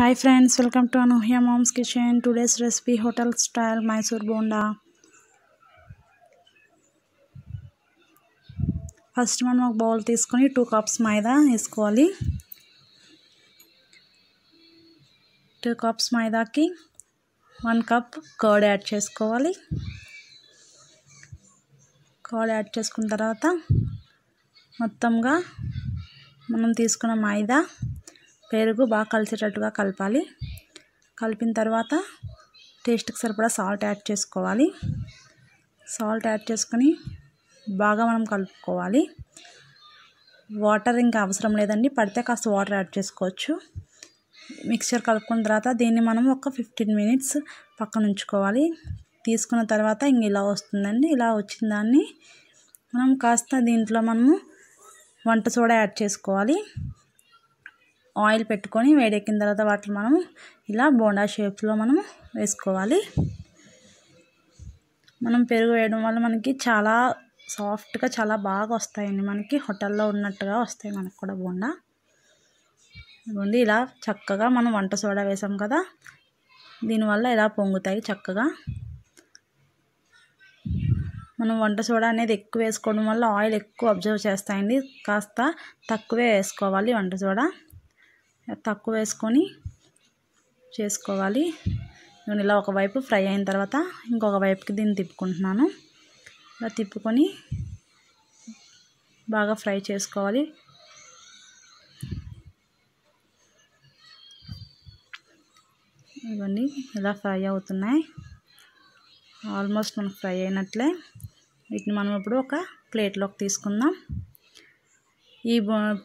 hi friends welcome to Anuhya moms kitchen today's recipe hotel style Mysore bonda first మనం ఒక bowl తీసుకొని two cups maida వేసుకోవాలి two cups మైదాకి one cup curd add చేసుకోవాలి curd add చేసుకున్న తర్వాత మొత్తంగా మనం తీసుకున్న మైదా పెరుగు బాగా కలిసేటట్టుగా కలపాలి కలిపిన తర్వాత టేస్ట్కి సరిపడా సాల్ట్ యాడ్ చేసుకోవాలి సాల్ట్ యాడ్ చేసుకొని బాగా మనం కలుపుకోవాలి వాటర్ ఇంకా అవసరం లేదండి పడితే కాస్త వాటర్ యాడ్ చేసుకోవచ్చు మిక్చర్ కలుపుకున్న తర్వాత దీన్ని మనం ఒక ఫిఫ్టీన్ మినిట్స్ పక్కన ఉంచుకోవాలి తీసుకున్న తర్వాత ఇంక ఇలా వస్తుందండి ఇలా వచ్చిన దాన్ని మనం కాస్త దీంట్లో మనము వంట సోడా యాడ్ చేసుకోవాలి ఆయిల్ పెట్టుకొని వేడెక్కిన తర్వాత వాటిని మనం ఇలా బోండా షేప్స్లో మనం వేసుకోవాలి మనం పెరుగు వేయడం వల్ల మనకి చాలా సాఫ్ట్గా చాలా బాగా వస్తాయండి మనకి హోటల్లో ఉన్నట్టుగా వస్తాయి మనకు కూడా బోండా ఇవ్వండి ఇలా చక్కగా మనం వంట సోడా వేసాం కదా దీనివల్ల ఇలా పొంగుతాయి చక్కగా మనం వంట సోడా అనేది ఎక్కువ వేసుకోవడం వల్ల ఆయిల్ ఎక్కువ అబ్జర్వ్ చేస్తాయండి కాస్త తక్కువే వేసుకోవాలి వంట సోడా తక్కువ వేసుకొని చేసుకోవాలి ఇలా ఒకవైపు ఫ్రై అయిన తర్వాత ఇంకొక వైపుకి దీన్ని తిప్పుకుంటున్నాను ఇలా తిప్పుకొని బాగా ఫ్రై చేసుకోవాలి ఇవన్నీ ఇలా ఫ్రై అవుతున్నాయి ఆల్మోస్ట్ మనకు ఫ్రై అయినట్లే వీటిని మనం ఇప్పుడు ఒక ప్లేట్లోకి తీసుకుందాం ఈ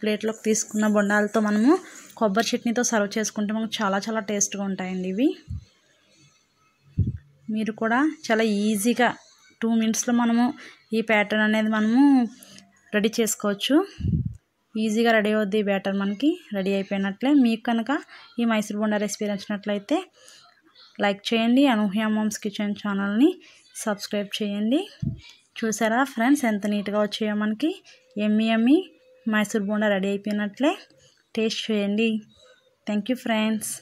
ప్లేట్లోకి తీసుకున్న బొండాలతో మనము కొబ్బరి చట్నీతో సర్వ్ చేసుకుంటే మనకు చాలా చాలా టేస్ట్గా ఉంటాయండి ఇవి మీరు కూడా చాలా ఈజీగా టూ మినిట్స్లో మనము ఈ ప్యాటర్న్ అనేది మనము రెడీ చేసుకోవచ్చు ఈజీగా రెడీ అవుద్ది ఈ బ్యాటర్ మనకి రెడీ అయిపోయినట్లే మీకు కనుక ఈ మైసూర్ బొండా రెసిపీ నచ్చినట్లయితే లైక్ చేయండి అనూహ్య మోమ్స్ కిచెన్ ఛానల్ని సబ్స్క్రైబ్ చేయండి చూసారా ఫ్రెండ్స్ ఎంత నీట్గా వచ్చాయో మనకి yummy yummy Mysore bonda ready అయిపోయినట్లే టేస్ట్ చేయండి థ్యాంక్ యూ ఫ్రెండ్స్